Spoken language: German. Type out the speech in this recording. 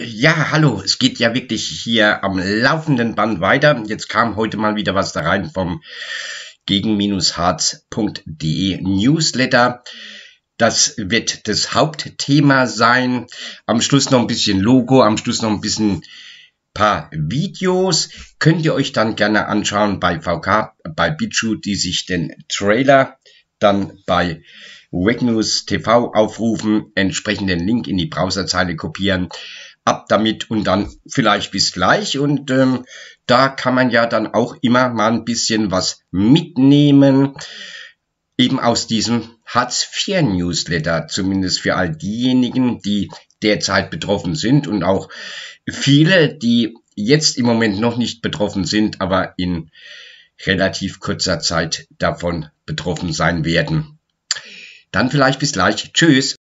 Ja, hallo, es geht ja wirklich hier am laufenden Band weiter. Jetzt kam heute mal wieder was da rein vom gegen-harz.de Newsletter. Das wird das Hauptthema sein. Am Schluss noch ein bisschen Logo, am Schluss noch ein bisschen paar Videos. Könnt ihr euch dann gerne anschauen bei VK, bei Bichu, die sich den Trailer dann bei Wegnews TV aufrufen, entsprechenden Link in die Browserzeile kopieren ab damit und dann vielleicht bis gleich. Und ähm, da kann man ja dann auch immer mal ein bisschen was mitnehmen, eben aus diesem Hartz-IV-Newsletter, zumindest für all diejenigen, die derzeit betroffen sind und auch viele, die jetzt im Moment noch nicht betroffen sind, aber in relativ kurzer Zeit davon betroffen sein werden. Dann vielleicht bis gleich. Tschüss.